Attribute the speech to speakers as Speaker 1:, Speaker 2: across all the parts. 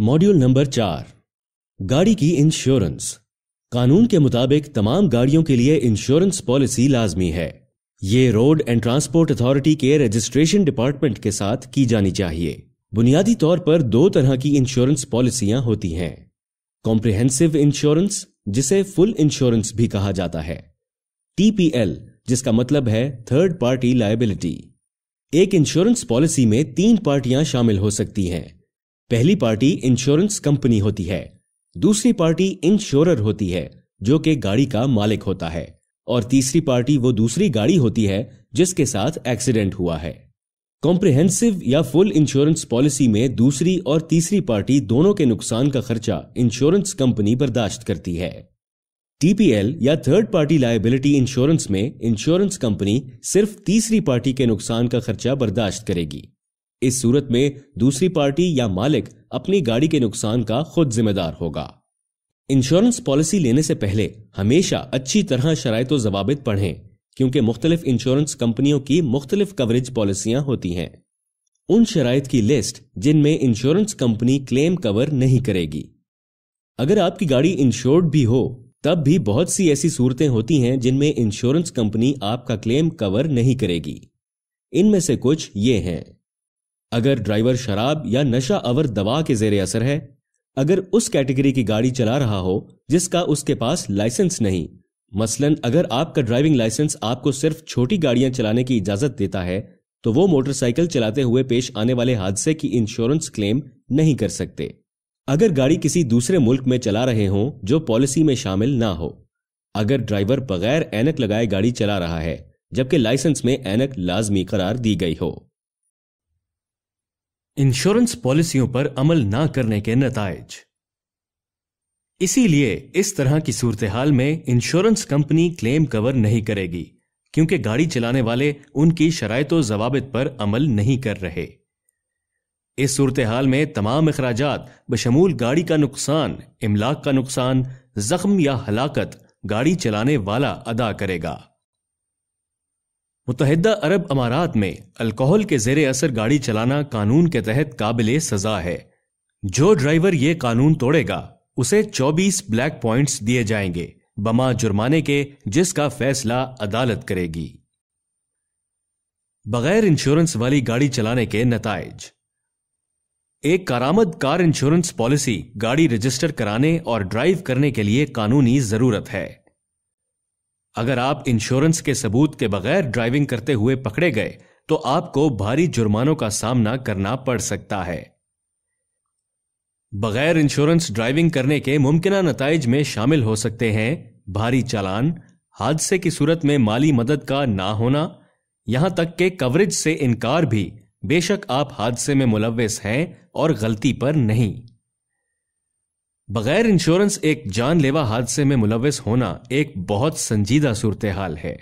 Speaker 1: module number चार गाड़ी की इंश्योरेंस कानून के मुताबिक तमाम गाड़ियों के लिए इंश्योरेंस पॉलिसी लाजमी है ये रोड एंड ट्रांसपोर्ट अथॉरिटी के रजिस्ट्रेशन डिपार्टमेंट के साथ की जानी चाहिए बुनियादी तौर पर दो तरह की इंश्योरेंस पॉलिसियां होती हैं कॉम्प्रिहेंसिव इंश्योरेंस जिसे फुल इंश्योरेंस भी कहा जाता है टीपीएल जिसका मतलब है थर्ड पार्टी लाइबिलिटी एक इंश्योरेंस पॉलिसी में तीन पार्टियां शामिल हो सकती हैं पहली पार्टी इंश्योरेंस कंपनी होती है दूसरी पार्टी इंश्योरर होती है जो कि गाड़ी का मालिक होता है और तीसरी पार्टी वो दूसरी गाड़ी होती है जिसके साथ एक्सीडेंट हुआ है कॉम्प्रिहेंसिव या फुल इंश्योरेंस पॉलिसी में दूसरी और तीसरी पार्टी दोनों के नुकसान का खर्चा इंश्योरेंस कंपनी बर्दाश्त करती है टीपीएल या थर्ड पार्टी लायबिलिटी इंश्योरेंस में इंश्योरेंस कंपनी सिर्फ तीसरी पार्टी के नुकसान का खर्चा बर्दाश्त करेगी इस सूरत में दूसरी पार्टी या मालिक अपनी गाड़ी के नुकसान का खुद जिम्मेदार होगा इंश्योरेंस पॉलिसी लेने से पहले हमेशा अच्छी तरह शराय जवाब पढ़ें क्योंकि मुख्तलिफ इंश्योरेंस कंपनियों की मुख्तलिफ कवरेज पॉलिसियां होती हैं उन शराय की लिस्ट जिनमें इंश्योरेंस कंपनी क्लेम कवर नहीं करेगी अगर आपकी गाड़ी इंश्योर्ड भी हो तब भी बहुत सी ऐसी सूरतें होती हैं जिनमें इंश्योरेंस कंपनी आपका क्लेम कवर नहीं करेगी इनमें से कुछ ये हैं अगर ड्राइवर शराब या नशा अवर दवा के जेर असर है अगर उस कैटेगरी की गाड़ी चला रहा हो जिसका उसके पास लाइसेंस नहीं मसलन अगर आपका ड्राइविंग लाइसेंस आपको सिर्फ छोटी गाड़ियां चलाने की इजाजत देता है तो वो मोटरसाइकिल चलाते हुए पेश आने वाले हादसे की इंश्योरेंस क्लेम नहीं कर सकते अगर गाड़ी किसी दूसरे मुल्क में चला रहे हों जो पॉलिसी में शामिल ना हो अगर ड्राइवर बगैर एनक लगाए गाड़ी चला रहा है जबकि लाइसेंस में एनक लाजमी करार दी गई हो इंश्योरेंस पॉलिसियों पर अमल ना करने के नतज इसीलिए इस तरह की सूरत हाल में इंश्योरेंस कंपनी क्लेम कवर नहीं करेगी क्योंकि गाड़ी चलाने वाले उनकी शराय जवाबित पर अमल नहीं कर रहे इस सूरत हाल में तमाम अखराज बशमूल गाड़ी का नुकसान इमलाक का नुकसान जख्म या हलाकत गाड़ी चलाने वाला अदा करेगा मुतहदा अरब अमारात में अल्कोहल के जेर असर गाड़ी चलाना कानून के तहत काबिल सजा है जो ड्राइवर ये कानून तोड़ेगा उसे 24 ब्लैक पॉइंट्स दिए जाएंगे बमा जुर्माने के जिसका फैसला अदालत करेगी बगैर इंश्योरेंस वाली गाड़ी चलाने के नतज एक कारामद कार इंश्योरेंस पॉलिसी गाड़ी रजिस्टर कराने और ड्राइव करने के लिए कानूनी जरूरत है अगर आप इंश्योरेंस के सबूत के बगैर ड्राइविंग करते हुए पकड़े गए तो आपको भारी जुर्मानों का सामना करना पड़ सकता है बगैर इंश्योरेंस ड्राइविंग करने के मुमकिन नतज में शामिल हो सकते हैं भारी चालान हादसे की सूरत में माली मदद का ना होना यहां तक के कवरेज से इनकार भी बेशक आप हादसे में मुलविस हैं और गलती पर नहीं बगैर इंश्योरेंस एक जानलेवा हादसे में मुलविस होना एक बहुत संजीदा सूरत हाल है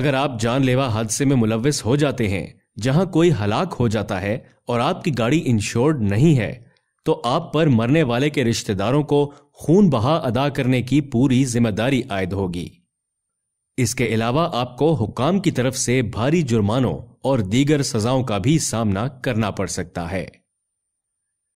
Speaker 1: अगर आप जानलेवा हादसे में मुलविस हो जाते हैं जहां कोई हलाक हो जाता है और आपकी गाड़ी इंश्योर्ड नहीं है तो आप पर मरने वाले के रिश्तेदारों को खून बहा अदा करने की पूरी जिम्मेदारी आयद होगी इसके अलावा आपको हुकाम की तरफ से भारी जुर्मानों और दीगर सजाओं का भी सामना करना पड़ सकता है